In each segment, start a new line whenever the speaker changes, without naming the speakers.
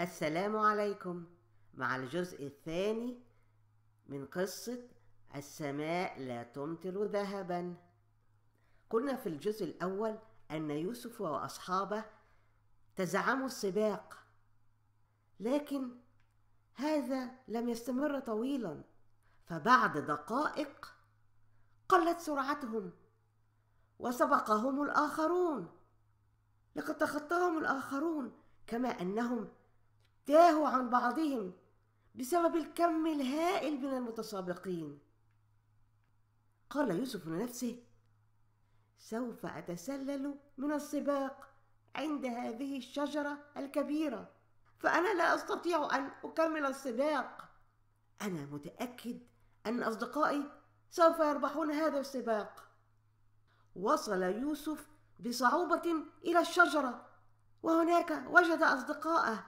السلام عليكم مع الجزء الثاني من قصة السماء لا تمطر ذهبا قلنا في الجزء الأول أن يوسف وأصحابه تزعموا السباق لكن هذا لم يستمر طويلا فبعد دقائق قلت سرعتهم وسبقهم الآخرون لقد تخطاهم الآخرون كما أنهم تاهوا عن بعضهم بسبب الكم الهائل من المتسابقين قال يوسف لنفسه سوف اتسلل من السباق عند هذه الشجره الكبيره فانا لا استطيع ان اكمل السباق انا متاكد ان اصدقائي سوف يربحون هذا السباق وصل يوسف بصعوبه الى الشجره وهناك وجد اصدقاءه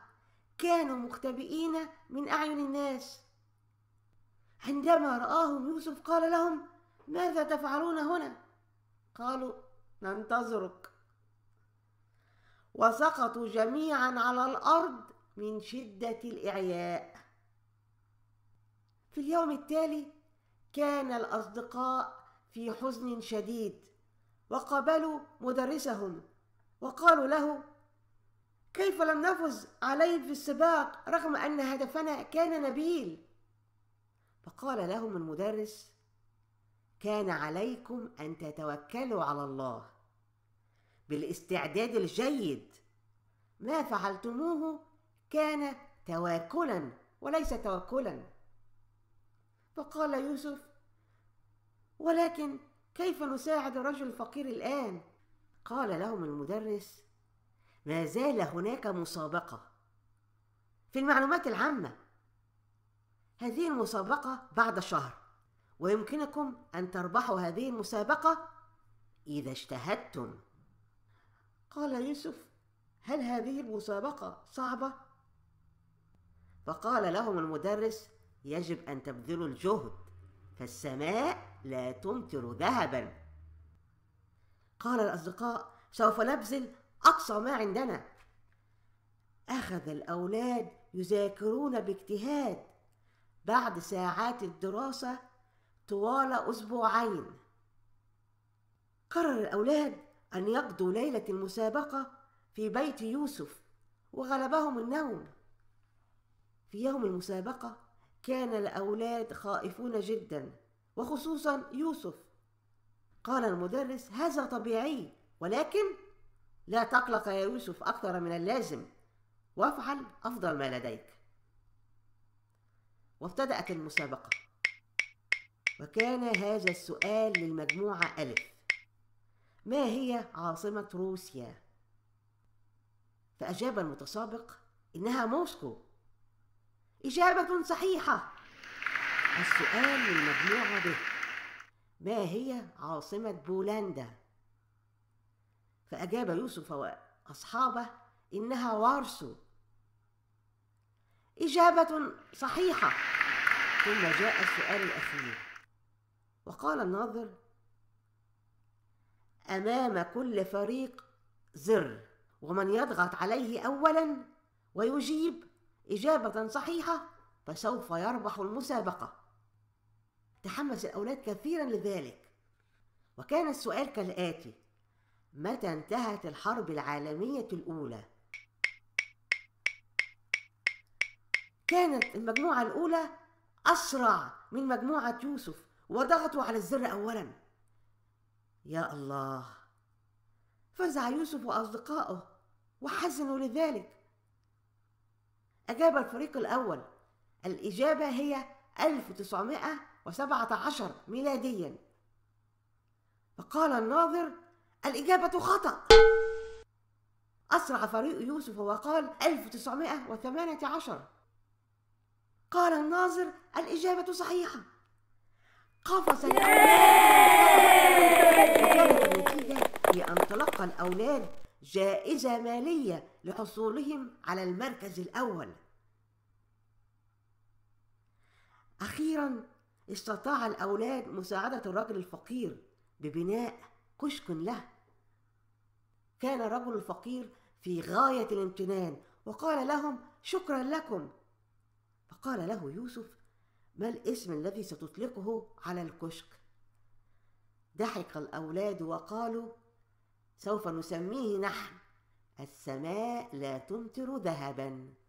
كانوا مختبئين من أعين الناس عندما رآهم يوسف قال لهم ماذا تفعلون هنا قالوا ننتظرك وسقطوا جميعا على الأرض من شدة الإعياء في اليوم التالي كان الأصدقاء في حزن شديد وقابلوا مدرسهم وقالوا له كيف لم نفز عليه في السباق رغم أن هدفنا كان نبيل فقال لهم المدرس كان عليكم أن تتوكلوا على الله بالاستعداد الجيد ما فعلتموه كان تواكلا وليس توكلا فقال يوسف ولكن كيف نساعد الرجل الفقير الآن؟ قال لهم المدرس ما زال هناك مسابقة في المعلومات العامة هذه المسابقة بعد شهر ويمكنكم أن تربحوا هذه المسابقة إذا اجتهدتم قال يوسف هل هذه المسابقة صعبة؟ فقال لهم المدرس يجب أن تبذلوا الجهد فالسماء لا تمطر ذهبا قال الأصدقاء سوف نبذل أقصى ما عندنا أخذ الأولاد يذاكرون باجتهاد بعد ساعات الدراسة طوال أسبوعين قرر الأولاد أن يقضوا ليلة المسابقة في بيت يوسف وغلبهم النوم في يوم المسابقة كان الأولاد خائفون جدا وخصوصا يوسف قال المدرس هذا طبيعي ولكن لا تقلق يا يوسف أكثر من اللازم وافعل أفضل ما لديك وابتدأت المسابقة وكان هذا السؤال للمجموعة ألف ما هي عاصمة روسيا؟ فأجاب المتسابق إنها موسكو إجابة صحيحة السؤال للمجموعة به ما هي عاصمة بولندا؟ فأجاب يوسف وأصحابه إنها وارسو إجابة صحيحة ثم جاء السؤال الأخير وقال الناظر أمام كل فريق زر ومن يضغط عليه أولا ويجيب إجابة صحيحة فسوف يربح المسابقة تحمس الأولاد كثيرا لذلك وكان السؤال كالآتي متى انتهت الحرب العالمية الأولى؟ كانت المجموعة الأولى أسرع من مجموعة يوسف وضغطوا على الزر أولا يا الله فزع يوسف وأصدقائه وحزنوا لذلك أجاب الفريق الأول الإجابة هي 1917 ميلاديا فقال الناظر الإجابة خطأ أسرع فريق يوسف وقال 1918 قال الناظر الإجابة صحيحة قفز وكانت النتيجة هي أن تلقى الأولاد جائزة مالية لحصولهم على المركز الأول أخيرا استطاع الأولاد مساعدة الرجل الفقير ببناء كشك له كان رجل الفقير في غاية الامتنان وقال لهم شكرا لكم فقال له يوسف ما الاسم الذي ستطلقه على الكشك ضحك الأولاد وقالوا سوف نسميه نحن السماء لا تمطر ذهبا